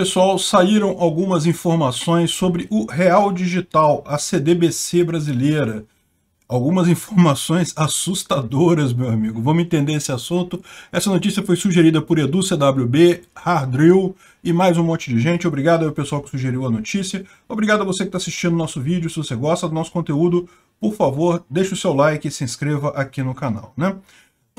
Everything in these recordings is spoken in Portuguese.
Pessoal, saíram algumas informações sobre o Real Digital, a CDBC brasileira. Algumas informações assustadoras, meu amigo. Vamos entender esse assunto. Essa notícia foi sugerida por Edu CWB, Hardrill e mais um monte de gente. Obrigado ao pessoal que sugeriu a notícia. Obrigado a você que está assistindo nosso vídeo. Se você gosta do nosso conteúdo, por favor, deixe o seu like e se inscreva aqui no canal. Né?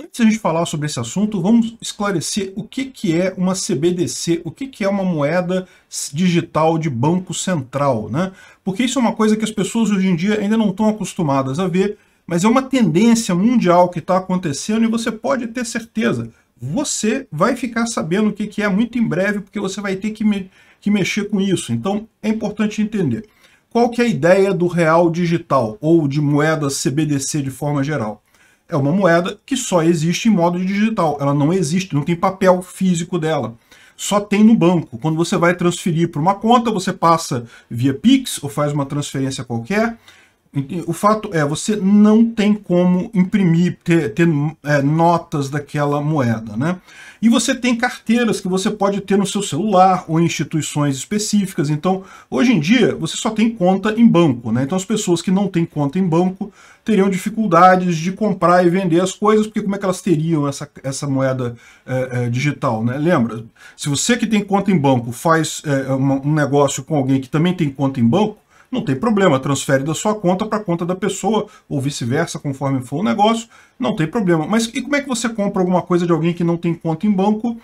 Antes de a gente falar sobre esse assunto, vamos esclarecer o que, que é uma CBDC, o que, que é uma moeda digital de banco central, né? Porque isso é uma coisa que as pessoas hoje em dia ainda não estão acostumadas a ver, mas é uma tendência mundial que está acontecendo e você pode ter certeza. Você vai ficar sabendo o que, que é muito em breve, porque você vai ter que, me, que mexer com isso. Então, é importante entender. Qual que é a ideia do real digital, ou de moeda CBDC de forma geral? é uma moeda que só existe em modo digital. Ela não existe, não tem papel físico dela. Só tem no banco. Quando você vai transferir para uma conta, você passa via Pix ou faz uma transferência qualquer. O fato é, você não tem como imprimir, ter, ter é, notas daquela moeda, né? E você tem carteiras que você pode ter no seu celular ou em instituições específicas. Então, hoje em dia, você só tem conta em banco, né? Então as pessoas que não têm conta em banco teriam dificuldades de comprar e vender as coisas, porque como é que elas teriam essa, essa moeda é, é, digital, né? Lembra, se você que tem conta em banco faz é, um negócio com alguém que também tem conta em banco, não tem problema, transfere da sua conta para a conta da pessoa, ou vice-versa, conforme for o negócio, não tem problema. Mas e como é que você compra alguma coisa de alguém que não tem conta em banco?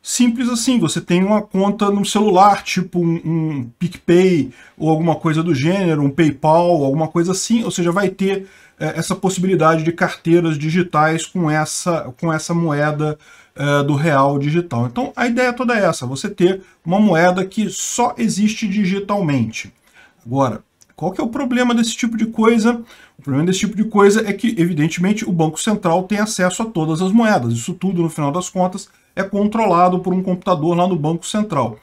Simples assim, você tem uma conta no celular, tipo um, um PicPay ou alguma coisa do gênero, um PayPal, alguma coisa assim, ou seja, vai ter é, essa possibilidade de carteiras digitais com essa, com essa moeda eh, do real digital. Então a ideia toda é essa, você ter uma moeda que só existe digitalmente. Agora, qual que é o problema desse tipo de coisa? O problema desse tipo de coisa é que, evidentemente, o Banco Central tem acesso a todas as moedas. Isso tudo, no final das contas, é controlado por um computador lá no Banco Central.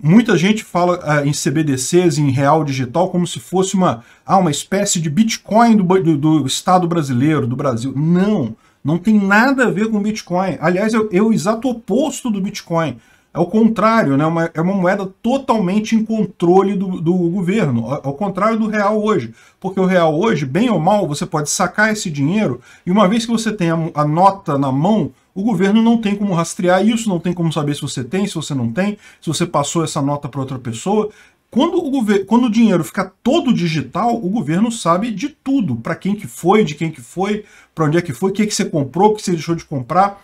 Muita gente fala ah, em CBDCs, em real digital, como se fosse uma, ah, uma espécie de Bitcoin do, do, do Estado brasileiro, do Brasil. Não, não tem nada a ver com Bitcoin. Aliás, é, é o exato oposto do Bitcoin. É o contrário, né? É uma, é uma moeda totalmente em controle do, do governo, ao, contrário do real hoje. Porque o real hoje, bem ou mal, você pode sacar esse dinheiro e uma vez que você tem a, a nota na mão, o governo não tem como rastrear isso, não tem como saber se você tem, se você não tem, se você passou essa nota para outra pessoa. Quando o, quando o dinheiro fica todo digital, o governo sabe de tudo, para quem que foi, de quem que foi, para onde é que foi, o que, que você comprou, o que você deixou de comprar,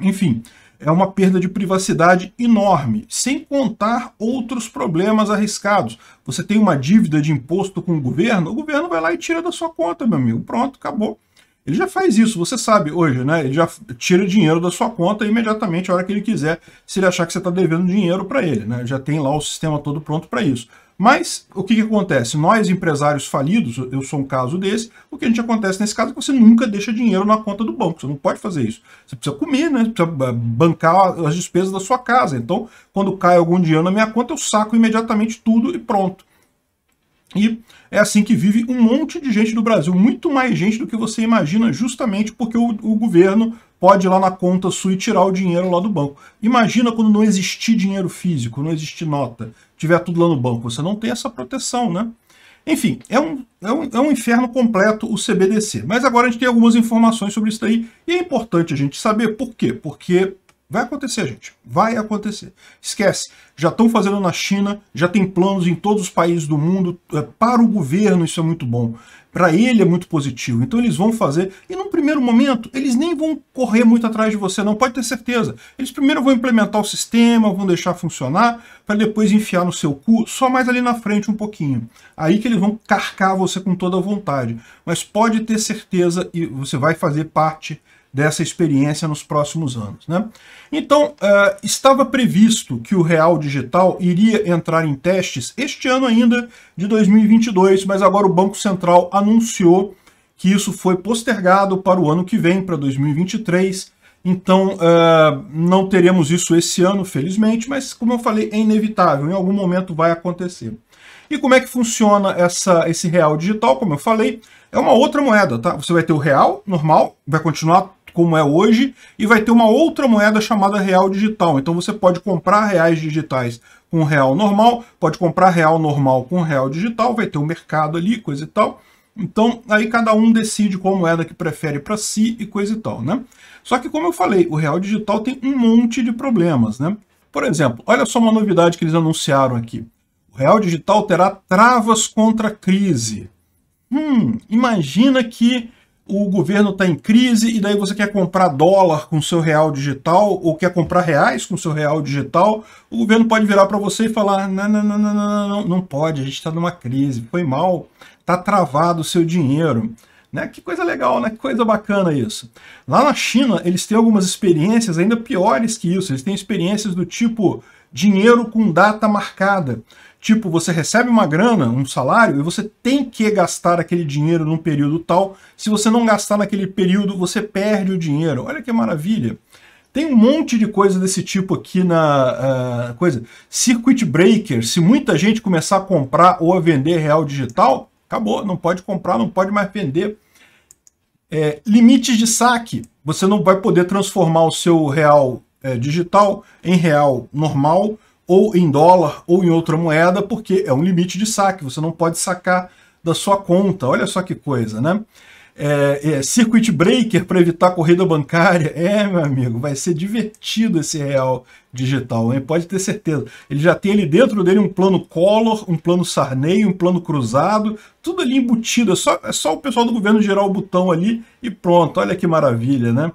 enfim é uma perda de privacidade enorme, sem contar outros problemas arriscados. Você tem uma dívida de imposto com o governo, o governo vai lá e tira da sua conta, meu amigo. Pronto, acabou. Ele já faz isso, você sabe hoje, né? Ele já tira dinheiro da sua conta imediatamente, a hora que ele quiser, se ele achar que você está devendo dinheiro para ele, né? Já tem lá o sistema todo pronto para isso. Mas o que, que, acontece? Nós, empresários falidos, eu sou um caso desse, o que a gente acontece nesse caso é que você nunca deixa dinheiro na conta do banco, você não pode fazer isso. Você precisa comer, né? Você precisa ah, bancar as despesas da sua casa. Então, quando cai algum dinheiro na minha conta, eu saco imediatamente tudo e pronto. E é assim que vive um monte de gente do Brasil, muito mais gente do que você imagina, justamente porque o, o governo pode ir lá na conta sua e tirar o dinheiro lá do banco. Imagina quando não existir dinheiro físico, não existir nota, tiver tudo lá no banco, você não tem essa proteção, né? Enfim, é um, é, um, é um inferno completo o CBDC. Mas agora a gente tem algumas informações sobre isso aí. E é importante a gente saber por quê. Porque Vai acontecer, gente. Vai acontecer. Esquece. Já estão fazendo na China, já tem planos em todos os países do mundo. É, para o governo, isso é muito bom. Para ele é muito positivo. Então eles vão fazer. E num primeiro momento, eles nem vão correr muito atrás de você, não. Pode ter certeza. Eles primeiro vão implementar o sistema, vão deixar funcionar, para depois enfiar no seu cu, só mais ali na frente um pouquinho. Aí que eles vão carcar você com toda a vontade. Mas pode ter certeza e você vai fazer parte dessa experiência nos próximos anos. Né? Então, uh, estava previsto que o real digital iria entrar em testes este ano ainda, de 2022, mas agora o Banco Central anunciou que isso foi postergado para o ano que vem, para 2023. Então, uh, não teremos isso esse ano, felizmente, mas como eu falei, é inevitável, em algum momento vai acontecer. E como é que funciona essa, esse real digital? Como eu falei, é uma outra moeda, tá? Você vai ter o real normal, vai continuar como é hoje, e vai ter uma outra moeda chamada real digital. Então você pode comprar reais digitais com real normal, pode comprar real normal com real digital, vai ter o um mercado ali, coisa e tal. Então, aí cada um decide qual moeda que prefere para si e coisa e tal, né? Só que, como eu falei, o real digital tem um monte de problemas, né? Por exemplo, olha só uma novidade que eles anunciaram aqui. O real digital terá travas contra a crise. Hum, imagina que o governo está em crise e daí você quer comprar dólar com seu real digital ou quer comprar reais com seu real digital, o governo pode virar para você e falar não, não, não, não, não, não, não pode, a gente está numa crise, foi mal, está travado o seu dinheiro. Né? Que coisa legal, né? Que coisa bacana isso. Lá na China, eles têm algumas experiências ainda piores que isso. Eles têm experiências do tipo dinheiro com data marcada. Tipo, você recebe uma grana, um salário, e você tem que gastar aquele dinheiro num período tal. Se você não gastar naquele período, você perde o dinheiro. Olha que maravilha. Tem um monte de coisa desse tipo aqui na uh, coisa. Circuit breaker. Se muita gente começar a comprar ou a vender real digital, acabou. Não pode comprar, não pode mais vender. É, limites de saque. Você não vai poder transformar o seu real é, digital, em real normal, ou em dólar, ou em outra moeda, porque é um limite de saque, você não pode sacar da sua conta. Olha só que coisa, né? É, é, circuit breaker para evitar corrida bancária. É, meu amigo, vai ser divertido esse real digital, hein? pode ter certeza. Ele já tem ali dentro dele um plano Collor, um plano Sarney, um plano cruzado, tudo ali embutido. É só, é só o pessoal do governo girar o botão ali e pronto. Olha que maravilha, né?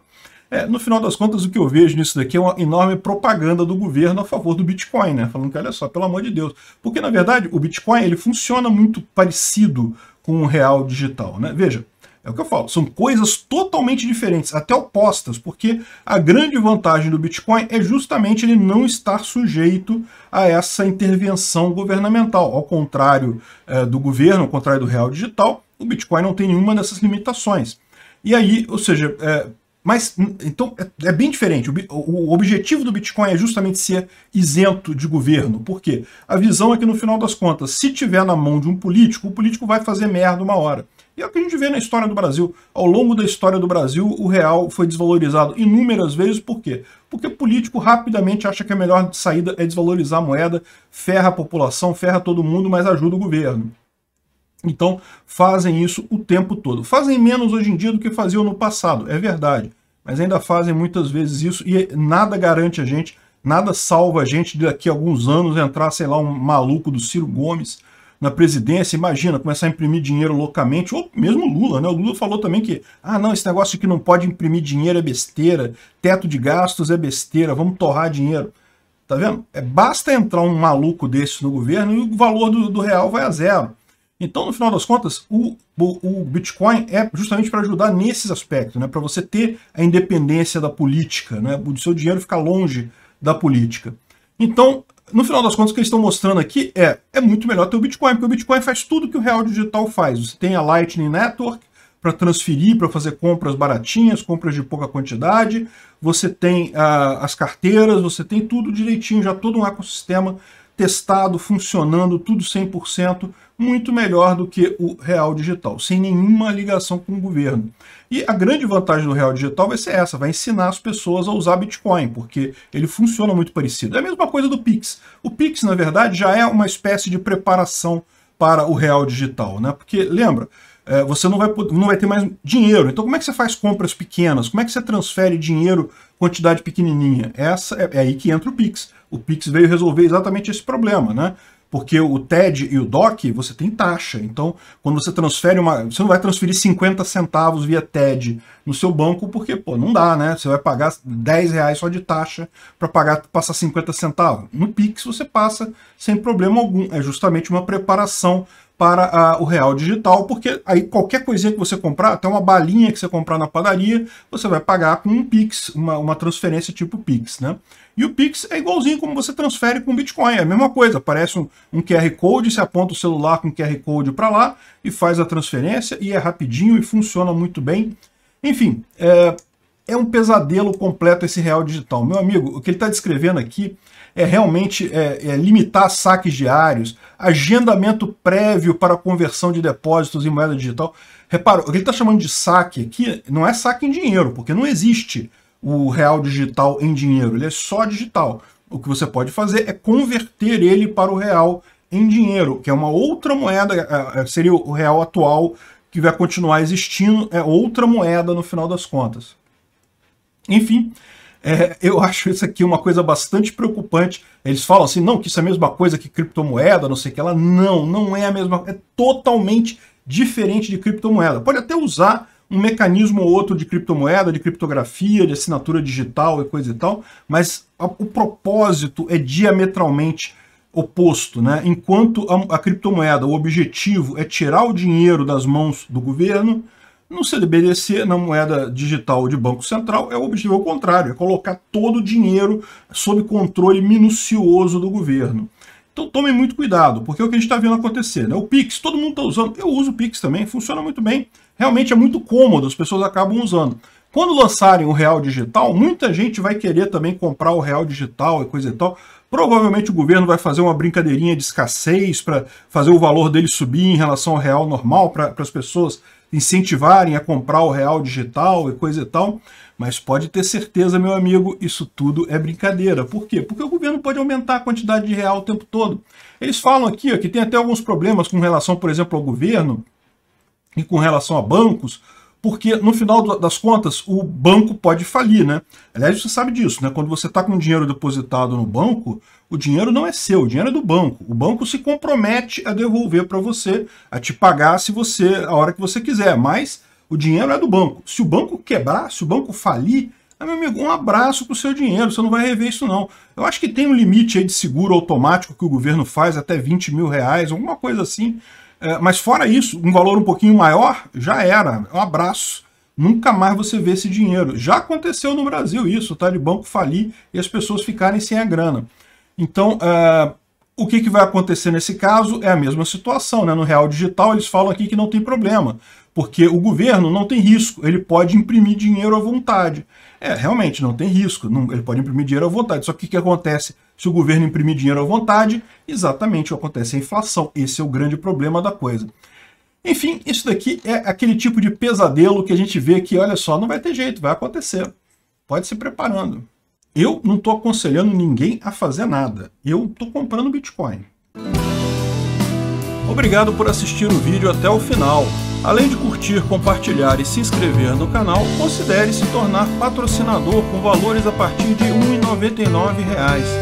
É, no final das contas, o que eu vejo nisso daqui é uma enorme propaganda do governo a favor do Bitcoin, né? Falando que, olha só, pelo amor de Deus. Porque, na verdade, o Bitcoin ele funciona muito parecido com o real digital, né? Veja, é o que eu falo, são coisas totalmente diferentes, até opostas, porque a grande vantagem do Bitcoin é justamente ele não estar sujeito a essa intervenção governamental. Ao contrário é, do governo, ao contrário do real digital, o Bitcoin não tem nenhuma dessas limitações. E aí, ou seja, é, mas hum, então é, é bem diferente. O, objetivo do Bitcoin é justamente ser isento de governo. Por quê? A visão é que no final das contas, se tiver na mão de um político, o político vai fazer merda uma hora. E é o que a gente vê na história do Brasil. Ao longo da história do Brasil, o real foi desvalorizado inúmeras vezes. Por quê? Porque o político rapidamente acha que a melhor saída é desvalorizar a moeda, ferra a população, ferra todo mundo, mas ajuda o governo. Então, fazem isso o tempo todo. Fazem menos hoje em dia do que faziam no passado, é verdade. Mas ainda fazem muitas vezes isso e nada garante a gente, nada salva a gente de daqui a alguns anos entrar, sei lá, um maluco do Ciro Gomes na presidência, imagina, começar a imprimir dinheiro loucamente, ou mesmo Lula, né? O Lula falou também que, ah, não, esse negócio que não pode imprimir dinheiro é besteira, teto de gastos é besteira, vamos torrar dinheiro. Tá vendo? É, basta entrar um maluco desse no governo e o valor do, do real vai a zero. Então, no final das contas, o, o, o Bitcoin é justamente para ajudar nesses aspectos, né? para você ter a independência da política, né? o seu dinheiro ficar longe da política. Então, no final das contas, o que eles estão mostrando aqui é é muito melhor ter o Bitcoin, porque o Bitcoin faz tudo que o real digital faz. Você tem a Lightning Network para transferir, para fazer compras baratinhas, compras de pouca quantidade, você tem ah, as carteiras, você tem tudo direitinho, já todo um ecossistema testado, funcionando, tudo 100%, muito melhor do que o real digital, sem nenhuma ligação com o governo. E a grande vantagem do real digital vai ser essa, vai ensinar as pessoas a usar Bitcoin, porque ele funciona muito parecido. É a mesma coisa do Pix. O Pix, na verdade, já é uma espécie de preparação para o real digital, né? Porque, lembra, é, você não vai, não vai ter mais dinheiro. Então, como é que você faz compras pequenas? Como é que você transfere dinheiro, quantidade pequenininha? Essa é, é aí que entra o Pix. O Pix veio resolver exatamente esse problema, né? Porque o TED e o DOC, você tem taxa. Então, quando você transfere uma. Você não vai transferir 50 centavos via TED no seu banco, porque, pô, não dá, né? Você vai pagar 10 reais só de taxa para pagar passar 50 centavos. No Pix você passa sem problema algum. É justamente uma preparação para a, o real digital, porque aí qualquer coisinha que você comprar, até uma balinha que você comprar na padaria, você vai pagar com um Pix, uma, uma transferência tipo Pix, né? E o Pix é igualzinho como você transfere com Bitcoin, é a mesma coisa, aparece um, um QR Code, você aponta o celular com QR Code para lá e faz a transferência, e é rapidinho e funciona muito bem. Enfim, é, é um pesadelo completo esse real digital. Meu amigo, o que ele está descrevendo aqui é realmente é, é limitar saques diários, agendamento prévio para conversão de depósitos em moeda digital. Repara, o que ele está chamando de saque aqui não é saque em dinheiro, porque não existe o real digital em dinheiro, ele é só digital. O que você pode fazer é converter ele para o real em dinheiro, que é uma outra moeda, é, é, seria o real atual que vai continuar existindo, é outra moeda no final das contas. Enfim, é, eu acho isso aqui uma coisa bastante preocupante. Eles falam assim, não, que isso é a mesma coisa que criptomoeda, não sei o que lá. Não, não é a mesma É totalmente diferente de criptomoeda. Pode até usar um mecanismo ou outro de criptomoeda, de criptografia, de assinatura digital e coisa e tal, mas a, o propósito é diametralmente oposto, né? Enquanto a, a criptomoeda, o objetivo é tirar o dinheiro das mãos do governo, no CDBDC, na moeda digital de Banco Central, é o objetivo ao contrário, é colocar todo o dinheiro sob controle minucioso do governo. Então tomem muito cuidado, porque é o que a gente está vendo acontecer. Né? O Pix, todo mundo está usando. Eu uso o Pix também, funciona muito bem. Realmente é muito cômodo, as pessoas acabam usando. Quando lançarem o real digital, muita gente vai querer também comprar o real digital e coisa e tal. Provavelmente o governo vai fazer uma brincadeirinha de escassez para fazer o valor dele subir em relação ao real normal para as pessoas incentivarem a comprar o real digital e coisa e tal, mas pode ter certeza, meu amigo, isso tudo é brincadeira. Por quê? Porque o governo pode aumentar a quantidade de real o tempo todo. Eles falam aqui ó, que tem até alguns problemas com relação, por exemplo, ao governo e com relação a bancos, porque no final das contas o banco pode falir, né? Aliás, você sabe disso, né? Quando você está com dinheiro depositado no banco, o dinheiro não é seu, o dinheiro é do banco. O banco se compromete a devolver para você, a te pagar se você a hora que você quiser, mas o dinheiro é do banco. Se o banco quebrar, se o banco falir, ah, meu amigo, um abraço pro seu dinheiro, você não vai rever isso não. Eu acho que tem um limite aí de seguro automático que o governo faz, até 20 mil reais, alguma coisa assim. É, mas fora isso, um valor um pouquinho maior, já era. Um abraço. Nunca mais você vê esse dinheiro. Já aconteceu no Brasil isso, tá? De banco falir e as pessoas ficarem sem a grana. Então, uh, o que, que vai acontecer nesse caso é a mesma situação. Né? No Real Digital, eles falam aqui que não tem problema, porque o governo não tem risco, ele pode imprimir dinheiro à vontade. É, realmente, não tem risco, não, ele pode imprimir dinheiro à vontade. Só que o que acontece? Se o governo imprimir dinheiro à vontade, exatamente acontece a inflação. Esse é o grande problema da coisa. Enfim, isso daqui é aquele tipo de pesadelo que a gente vê que, olha só, não vai ter jeito, vai acontecer. Pode se preparando. Eu não estou aconselhando ninguém a fazer nada. Eu estou comprando Bitcoin. Obrigado por assistir o vídeo até o final. Além de curtir, compartilhar e se inscrever no canal, considere se tornar patrocinador com valores a partir de R$ 1,99